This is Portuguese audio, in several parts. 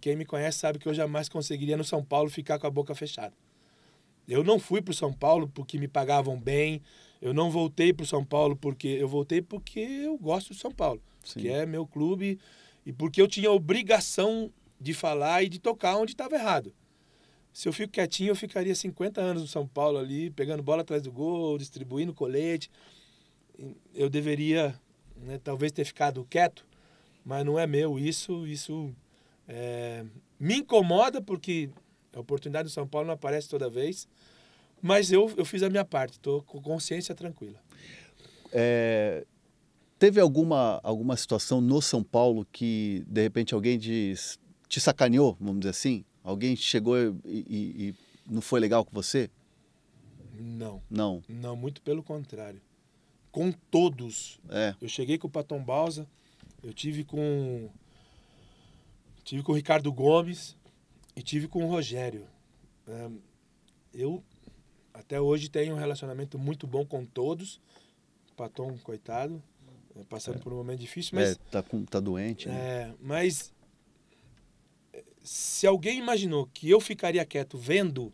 quem me conhece sabe que eu jamais conseguiria no São Paulo ficar com a boca fechada. Eu não fui para o São Paulo porque me pagavam bem. Eu não voltei para o São Paulo porque eu voltei porque eu gosto do São Paulo, Sim. que é meu clube e porque eu tinha obrigação de falar e de tocar onde estava errado. Se eu fico quietinho, eu ficaria 50 anos no São Paulo ali, pegando bola atrás do gol, distribuindo colete. Eu deveria, né, talvez ter ficado quieto, mas não é meu isso, isso é, me incomoda porque a oportunidade do São Paulo não aparece toda vez, mas eu, eu fiz a minha parte, estou com consciência tranquila. É, teve alguma, alguma situação no São Paulo que, de repente, alguém diz, te sacaneou, vamos dizer assim? Alguém chegou e, e, e não foi legal com você? Não. Não? Não, muito pelo contrário. Com todos. É. Eu cheguei com o Patom Balsa, eu tive com Tive com o Ricardo Gomes e tive com o Rogério. eu até hoje tenho um relacionamento muito bom com todos. Paton, coitado, é passando é. por um momento difícil, mas. É, tá, com, tá doente, né? É, mas. Se alguém imaginou que eu ficaria quieto vendo,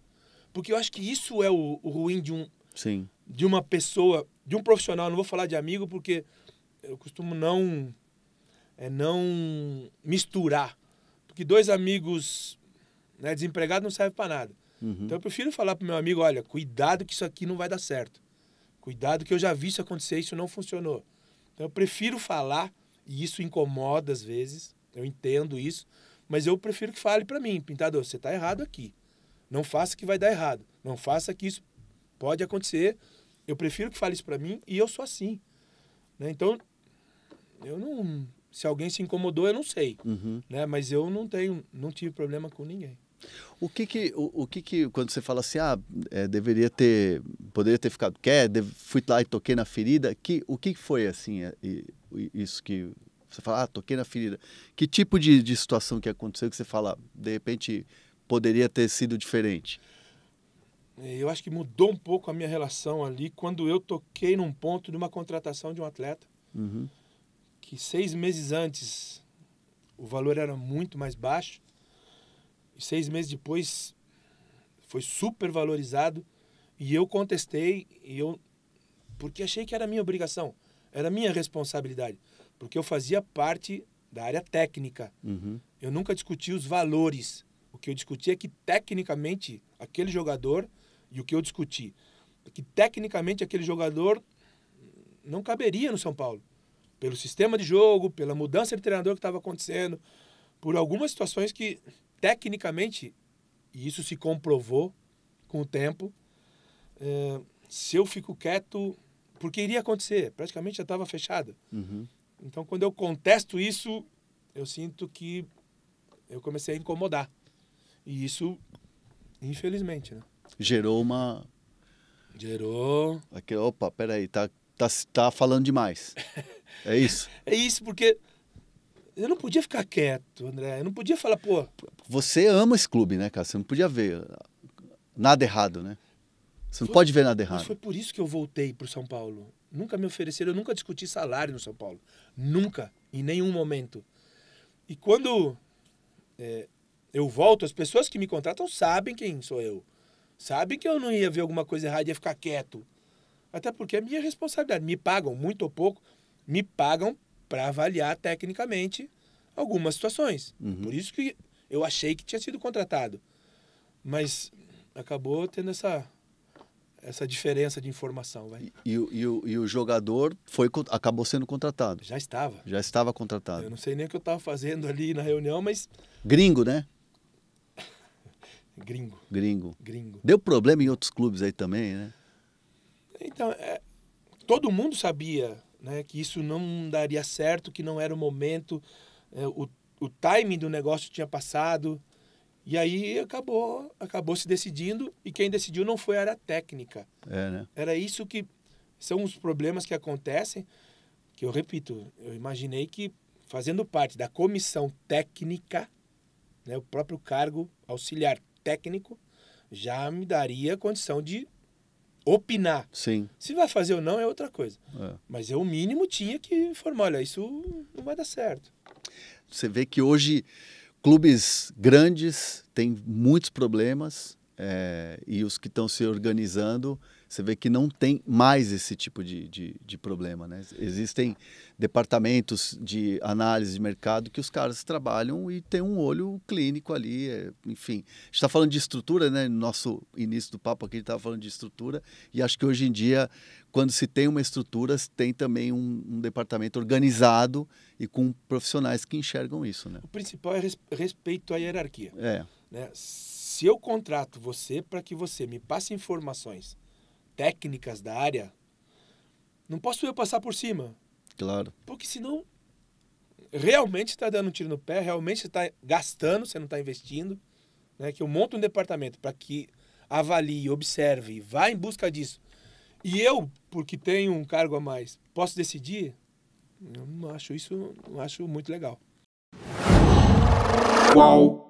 porque eu acho que isso é o, o ruim de um. Sim. De uma pessoa, de um profissional, não vou falar de amigo, porque eu costumo não. É não misturar que dois amigos né, desempregados não serve para nada. Uhum. Então eu prefiro falar pro meu amigo, olha, cuidado que isso aqui não vai dar certo. Cuidado que eu já vi isso acontecer, isso não funcionou. Então eu prefiro falar, e isso incomoda às vezes, eu entendo isso, mas eu prefiro que fale para mim, pintador, você tá errado aqui. Não faça que vai dar errado. Não faça que isso pode acontecer. Eu prefiro que fale isso para mim e eu sou assim. Né? Então, eu não, se alguém se incomodou, eu não sei. Uhum. Né? Mas eu não tenho, não tive problema com ninguém. O que que, o, o que que, quando você fala assim, ah, é, deveria ter, poderia ter ficado quer, fui lá e toquei na ferida, que, o que foi assim, é, isso que você fala, ah, toquei na ferida. Que tipo de, de situação que aconteceu que você fala, de repente, poderia ter sido diferente? É, eu acho que mudou um pouco a minha relação ali quando eu toquei num ponto de uma contratação de um atleta. Uhum que seis meses antes o valor era muito mais baixo e seis meses depois foi super valorizado e eu contestei e eu porque achei que era minha obrigação, era minha responsabilidade, porque eu fazia parte da área técnica. Uhum. Eu nunca discuti os valores. O que eu discuti é que tecnicamente aquele jogador e o que eu discuti é que tecnicamente aquele jogador não caberia no São Paulo pelo sistema de jogo, pela mudança de treinador que estava acontecendo, por algumas situações que, tecnicamente, e isso se comprovou com o tempo, é, se eu fico quieto, porque iria acontecer, praticamente já estava fechado. Uhum. Então, quando eu contesto isso, eu sinto que eu comecei a incomodar. E isso, infelizmente, né? Gerou uma. Gerou. Aqui, opa, peraí, tá, tá, tá falando demais. É isso. É isso, porque eu não podia ficar quieto, André. Eu não podia falar, pô. Você ama esse clube, né, cara? Você não podia ver nada errado, né? Você não foi, pode ver nada errado. Mas foi por isso que eu voltei para o São Paulo. Nunca me ofereceram, eu nunca discuti salário no São Paulo. Nunca, em nenhum momento. E quando é, eu volto, as pessoas que me contratam sabem quem sou eu. Sabem que eu não ia ver alguma coisa errada e ia ficar quieto. Até porque é minha responsabilidade. Me pagam muito ou pouco, me pagam para avaliar tecnicamente algumas situações. Uhum. Por isso que eu achei que tinha sido contratado. Mas acabou tendo essa, essa diferença de informação. Vai. E, e, e, o, e o jogador foi, acabou sendo contratado? Já estava. Já estava contratado. Eu não sei nem o que eu estava fazendo ali na reunião, mas. Gringo, né? Gringo. Gringo. Gringo. Deu problema em outros clubes aí também, né? Então, é, todo mundo sabia né? Que isso não daria certo, que não era o momento, é, o, o timing do negócio tinha passado. E aí acabou, acabou se decidindo e quem decidiu não foi a área técnica. É, né? Era isso que são os problemas que acontecem, que eu repito, eu imaginei que fazendo parte da comissão técnica, né, o próprio cargo auxiliar técnico já me daria condição de opinar. Sim. Se vai fazer ou não é outra coisa. É. Mas eu, o mínimo, tinha que informar: olha, isso não vai dar certo. Você vê que hoje clubes grandes têm muitos problemas é, e os que estão se organizando, você vê que não tem mais esse tipo de, de, de, problema. Né? Existem departamentos de análise de mercado que os caras trabalham e tem um olho clínico ali, é, enfim. A gente está falando de estrutura, né? no nosso início do papo aqui, a gente estava falando de estrutura, e acho que hoje em dia, quando se tem uma estrutura, tem também um, um departamento organizado e com profissionais que enxergam isso. Né? O principal é res respeito à hierarquia. É. Né? Se eu contrato você para que você me passe informações técnicas da área, não posso eu passar por cima. Claro. Porque senão realmente está dando um tiro no pé, realmente está gastando, você não está investindo. Né? Que eu monto um departamento para que avalie, observe, vá em busca disso. E eu, porque tenho um cargo a mais, posso decidir? Eu não acho isso, não acho muito legal. Qual